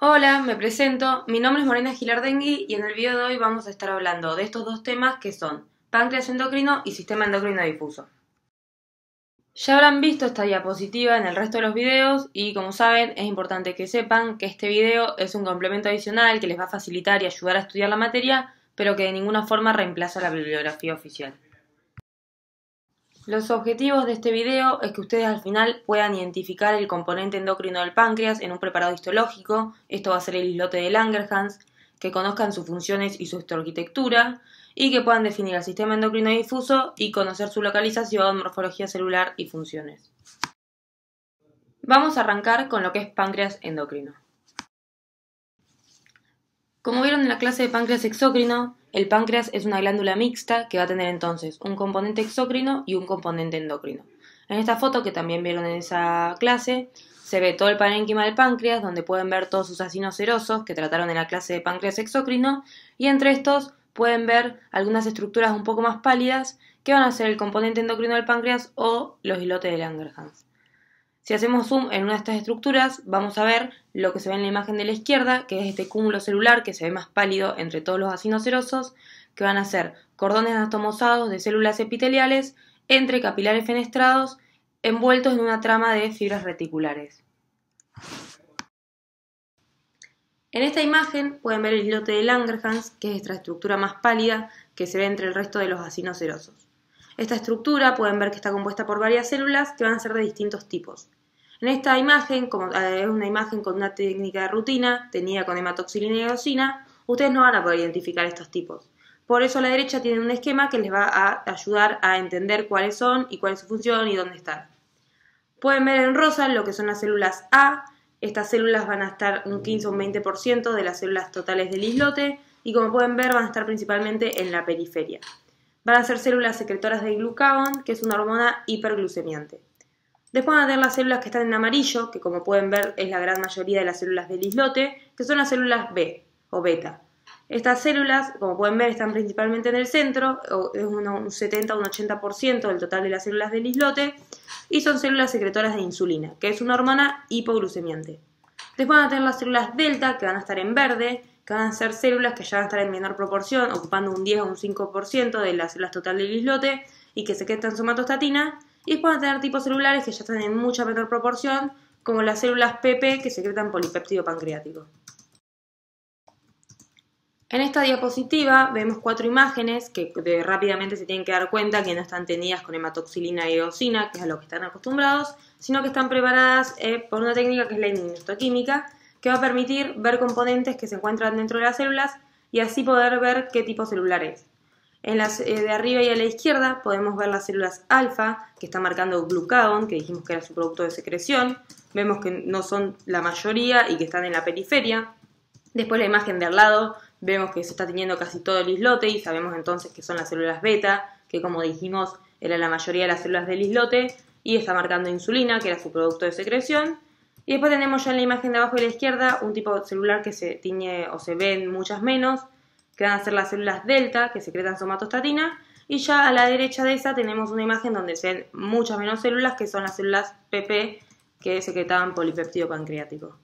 Hola, me presento. Mi nombre es Morena Gilardengui y en el video de hoy vamos a estar hablando de estos dos temas que son páncreas endocrino y sistema endocrino difuso. Ya habrán visto esta diapositiva en el resto de los videos y como saben es importante que sepan que este video es un complemento adicional que les va a facilitar y ayudar a estudiar la materia, pero que de ninguna forma reemplaza la bibliografía oficial. Los objetivos de este video es que ustedes al final puedan identificar el componente endocrino del páncreas en un preparado histológico, esto va a ser el islote de Langerhans, que conozcan sus funciones y su arquitectura, y que puedan definir el sistema endocrino difuso y conocer su localización, morfología celular y funciones. Vamos a arrancar con lo que es páncreas endocrino. Como vieron en la clase de páncreas exócrino, el páncreas es una glándula mixta que va a tener entonces un componente exócrino y un componente endocrino. En esta foto que también vieron en esa clase, se ve todo el parénquima del páncreas, donde pueden ver todos sus acinos serosos que trataron en la clase de páncreas exócrino, y entre estos pueden ver algunas estructuras un poco más pálidas que van a ser el componente endocrino del páncreas o los hilotes de Langerhans. Si hacemos zoom en una de estas estructuras, vamos a ver lo que se ve en la imagen de la izquierda, que es este cúmulo celular que se ve más pálido entre todos los acinocerosos, que van a ser cordones anastomosados de células epiteliales entre capilares fenestrados envueltos en una trama de fibras reticulares. En esta imagen pueden ver el islote de Langerhans, que es esta estructura más pálida que se ve entre el resto de los acinocerosos. Esta estructura pueden ver que está compuesta por varias células que van a ser de distintos tipos. En esta imagen, como eh, es una imagen con una técnica de rutina, tenida con hematoxilina y eosina, ustedes no van a poder identificar estos tipos. Por eso a la derecha tienen un esquema que les va a ayudar a entender cuáles son y cuál es su función y dónde están. Pueden ver en rosa lo que son las células A. Estas células van a estar un 15 o un 20% de las células totales del islote y como pueden ver van a estar principalmente en la periferia van a ser células secretoras de glucagón, que es una hormona hiperglucemiante. Después van a tener las células que están en amarillo, que como pueden ver es la gran mayoría de las células del islote, que son las células B o beta. Estas células, como pueden ver, están principalmente en el centro, es un 70 o un 80% del total de las células del islote, y son células secretoras de insulina, que es una hormona hipoglucemiante. Después van a tener las células delta, que van a estar en verde, que van a ser células que ya van a estar en menor proporción, ocupando un 10 o un 5% de las células total del islote y que secretan somatostatina. Y después van a tener tipos celulares que ya están en mucha menor proporción, como las células PP que secretan polipéptido pancreático. En esta diapositiva vemos cuatro imágenes que rápidamente se tienen que dar cuenta que no están tenidas con hematoxilina y eosina, que es a lo que están acostumbrados, sino que están preparadas eh, por una técnica que es la inmunohistoquímica, que va a permitir ver componentes que se encuentran dentro de las células y así poder ver qué tipo celular es. En las eh, de arriba y a la izquierda podemos ver las células alfa, que está marcando glucagon, que dijimos que era su producto de secreción. Vemos que no son la mayoría y que están en la periferia. Después la imagen de al lado vemos que se está teniendo casi todo el islote y sabemos entonces que son las células beta, que como dijimos eran la mayoría de las células del islote, y está marcando insulina, que era su producto de secreción. Y después tenemos ya en la imagen de abajo a la izquierda un tipo celular que se tiñe o se ven muchas menos, que van a ser las células delta, que secretan somatostatina, y ya a la derecha de esa tenemos una imagen donde se ven muchas menos células, que son las células PP, que secretaban polipeptido pancreático.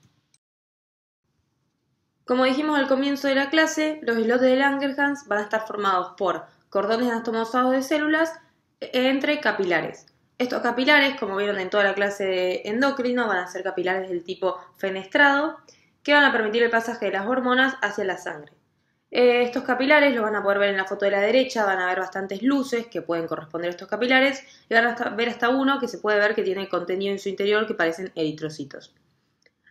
Como dijimos al comienzo de la clase, los islotes de Langerhans van a estar formados por cordones anastomosados de células e entre capilares. Estos capilares, como vieron en toda la clase de endocrino, van a ser capilares del tipo fenestrado, que van a permitir el pasaje de las hormonas hacia la sangre. Eh, estos capilares los van a poder ver en la foto de la derecha, van a ver bastantes luces que pueden corresponder a estos capilares y van a ver hasta uno que se puede ver que tiene contenido en su interior que parecen eritrocitos.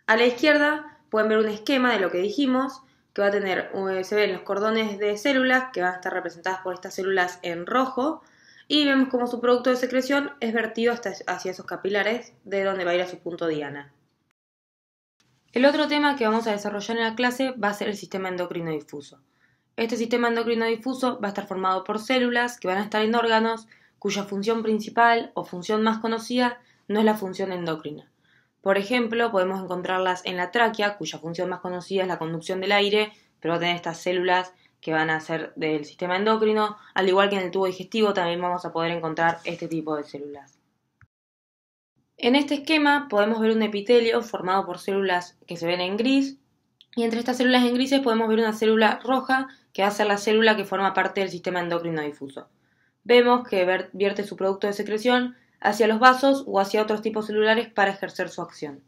A la izquierda pueden ver un esquema de lo que dijimos, que va a tener, eh, se ven los cordones de células que van a estar representadas por estas células en rojo, y vemos cómo su producto de secreción es vertido hacia esos capilares, de donde va a ir a su punto diana. El otro tema que vamos a desarrollar en la clase va a ser el sistema endocrino difuso. Este sistema endocrino difuso va a estar formado por células que van a estar en órganos cuya función principal o función más conocida no es la función endocrina. Por ejemplo, podemos encontrarlas en la tráquea, cuya función más conocida es la conducción del aire, pero va a tener estas células que van a ser del sistema endocrino, al igual que en el tubo digestivo también vamos a poder encontrar este tipo de células. En este esquema podemos ver un epitelio formado por células que se ven en gris y entre estas células en grises podemos ver una célula roja que va a ser la célula que forma parte del sistema endocrino difuso. Vemos que vierte su producto de secreción hacia los vasos o hacia otros tipos celulares para ejercer su acción.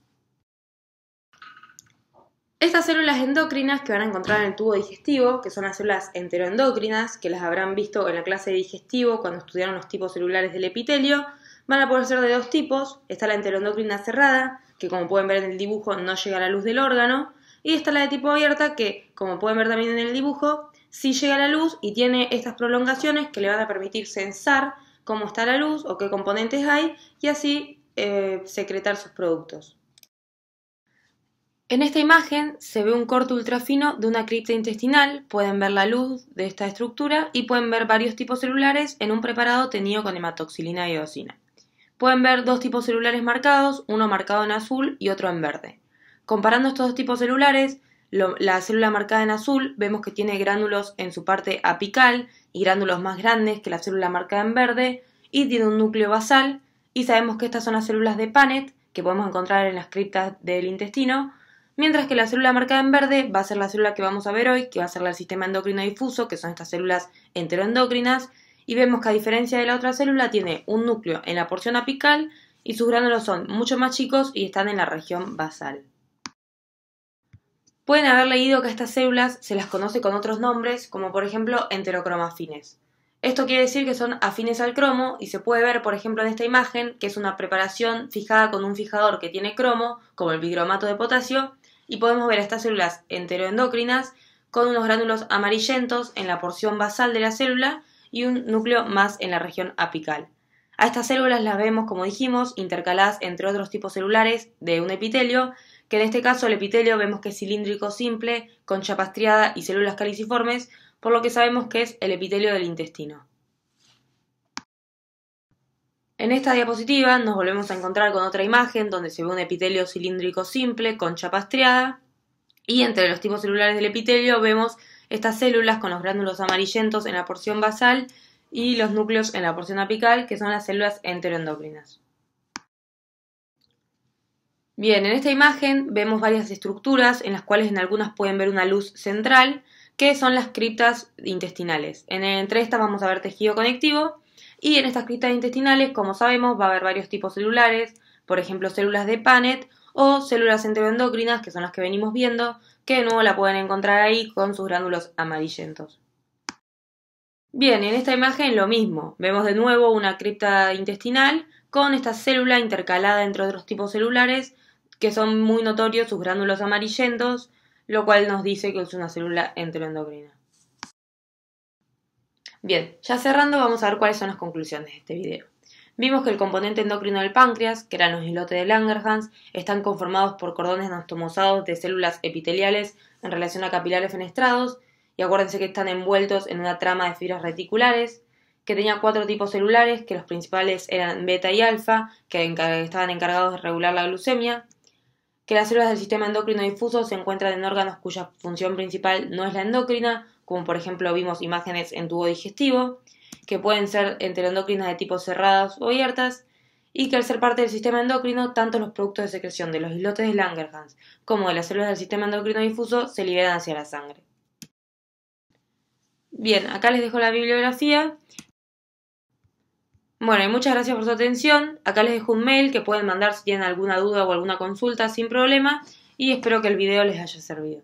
Estas células endocrinas que van a encontrar en el tubo digestivo, que son las células enteroendocrinas, que las habrán visto en la clase de digestivo cuando estudiaron los tipos celulares del epitelio, van a poder ser de dos tipos. Está la enteroendocrina cerrada, que como pueden ver en el dibujo no llega a la luz del órgano, y está la de tipo abierta, que como pueden ver también en el dibujo, sí llega a la luz y tiene estas prolongaciones que le van a permitir sensar cómo está la luz o qué componentes hay y así eh, secretar sus productos. En esta imagen se ve un corte ultrafino de una cripta intestinal, pueden ver la luz de esta estructura y pueden ver varios tipos celulares en un preparado tenido con hematoxilina y eosina. Pueden ver dos tipos celulares marcados, uno marcado en azul y otro en verde. Comparando estos dos tipos celulares, la célula marcada en azul vemos que tiene gránulos en su parte apical y gránulos más grandes que la célula marcada en verde y tiene un núcleo basal y sabemos que estas son las células de Panet que podemos encontrar en las criptas del intestino, mientras que la célula marcada en verde va a ser la célula que vamos a ver hoy, que va a ser el sistema endocrino difuso, que son estas células enteroendocrinas, y vemos que a diferencia de la otra célula tiene un núcleo en la porción apical y sus gránulos son mucho más chicos y están en la región basal. Pueden haber leído que a estas células se las conoce con otros nombres, como por ejemplo enterocromafines. Esto quiere decir que son afines al cromo y se puede ver, por ejemplo, en esta imagen, que es una preparación fijada con un fijador que tiene cromo, como el bigromato de potasio, y podemos ver a estas células enteroendocrinas con unos gránulos amarillentos en la porción basal de la célula y un núcleo más en la región apical. A estas células las vemos, como dijimos, intercaladas entre otros tipos celulares de un epitelio que en este caso el epitelio vemos que es cilíndrico simple, con chapa y células caliciformes, por lo que sabemos que es el epitelio del intestino. En esta diapositiva nos volvemos a encontrar con otra imagen donde se ve un epitelio cilíndrico simple con chapa y entre los tipos celulares del epitelio vemos estas células con los gránulos amarillentos en la porción basal y los núcleos en la porción apical, que son las células enteroendocrinas. Bien, en esta imagen vemos varias estructuras en las cuales en algunas pueden ver una luz central, que son las criptas intestinales. En, entre estas vamos a ver tejido conectivo y en estas criptas intestinales, como sabemos, va a haber varios tipos celulares, por ejemplo células de Panet o células enteroendocrinas, que son las que venimos viendo, que de nuevo la pueden encontrar ahí con sus gránulos amarillentos. Bien, en esta imagen lo mismo, vemos de nuevo una cripta intestinal con esta célula intercalada entre otros tipos celulares que son muy notorios sus gránulos amarillentos, lo cual nos dice que es una célula enteroendocrina. Bien, ya cerrando vamos a ver cuáles son las conclusiones de este video. Vimos que el componente endocrino del páncreas, que eran los islotes de Langerhans, están conformados por cordones anastomosados de células epiteliales en relación a capilares fenestrados, y acuérdense que están envueltos en una trama de fibras reticulares, que tenía cuatro tipos celulares, que los principales eran beta y alfa, que estaban encargados de regular la glucemia, que las células del sistema endocrino difuso se encuentran en órganos cuya función principal no es la endocrina, como por ejemplo vimos imágenes en tubo digestivo, que pueden ser enteroendocrinas de tipo cerradas o abiertas, y que al ser parte del sistema endocrino, tanto los productos de secreción de los islotes de Langerhans como de las células del sistema endocrino difuso se liberan hacia la sangre. Bien, acá les dejo la bibliografía bueno, y muchas gracias por su atención. Acá les dejo un mail que pueden mandar si tienen alguna duda o alguna consulta sin problema y espero que el video les haya servido.